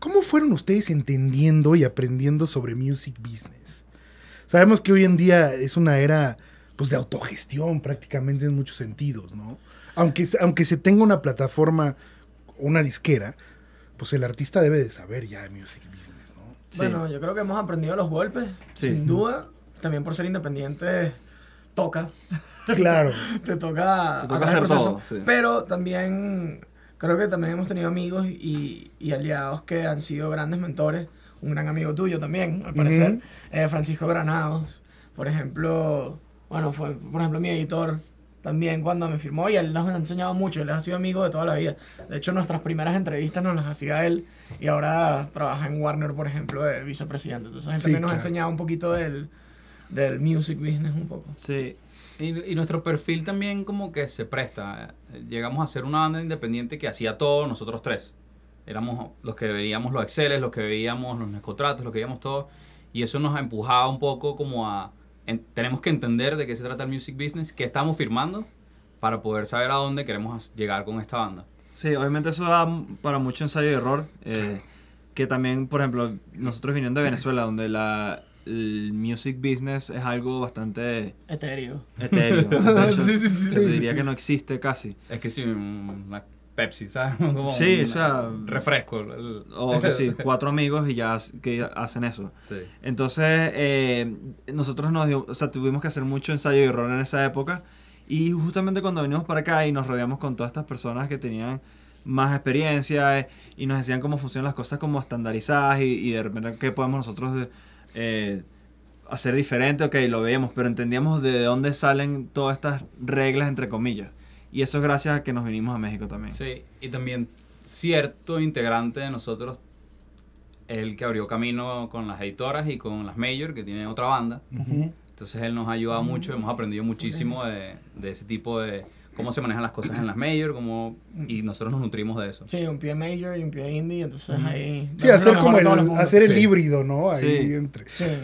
¿Cómo fueron ustedes entendiendo y aprendiendo sobre music business? Sabemos que hoy en día es una era pues de autogestión prácticamente en muchos sentidos, ¿no? Aunque, aunque se tenga una plataforma, una disquera, pues el artista debe de saber ya de music business, ¿no? Bueno, yo creo que hemos aprendido los golpes, sin duda. También por ser independiente, toca. Claro. te, toca, te toca hacer todo, Pero también creo que también hemos tenido amigos y, y aliados que han sido grandes mentores. Un gran amigo tuyo también, al parecer, eh, Francisco Granados, por ejemplo, bueno, fue por ejemplo mi editor también cuando me firmó y él nos ha enseñado mucho, él ha sido amigo de toda la vida. De hecho, nuestras primeras entrevistas nos las hacía él y ahora trabaja en Warner, por ejemplo, de vicepresidente. Entonces, él también nos ha enseñado un poquito del del music business un poco. Sí. Y, y, nuestro perfil también como que se presta. Llegamos a ser una banda independiente que hacía todo nosotros tres. Éramos los que veíamos los Exceles, los que veíamos los contratos, los que veíamos todo. Y eso nos ha empujado un poco como a... tenemos que entender de qué se trata el music business, qué estamos firmando para poder saber a dónde queremos llegar con esta banda. Sí, obviamente eso da para mucho ensayo y error. Eh, que también, por ejemplo, nosotros viniendo de Venezuela, donde la, el music business es algo bastante... Etéreo. Etéreo. sí, sí, sí, se diría que no existe casi. Es que sí, una Pepsi, ¿sabes? Como sí, un, o sea... Refresco. O que sí, cuatro amigos y ya que hacen eso. Entonces, eh, nosotros nos o sea, tuvimos que hacer mucho ensayo y error en esa época. Y justamente cuando venimos para acá y nos rodeamos con todas estas personas que tenían más experiencia eh, y nos decían cómo funcionan las cosas como estandarizadas y, y de repente qué podemos nosotros hacer eh, diferente, ok, lo veíamos, pero entendíamos de dónde salen todas estas reglas, entre comillas. Y eso es gracias a que nos vinimos a México también. Sí, y también cierto integrante de nosotros el que abrió camino con las editoras y con las Major, que tiene otra banda. Entonces él nos ha ayudado mucho, hemos aprendido muchísimo de ese tipo de cómo se manejan las cosas en las major, como y nosotros nos nutrimos de eso. Sí, un pie major y un pie indie, entonces ahí... Sí, hacer como el, hacer el híbrido, ¿no? Ahí entre...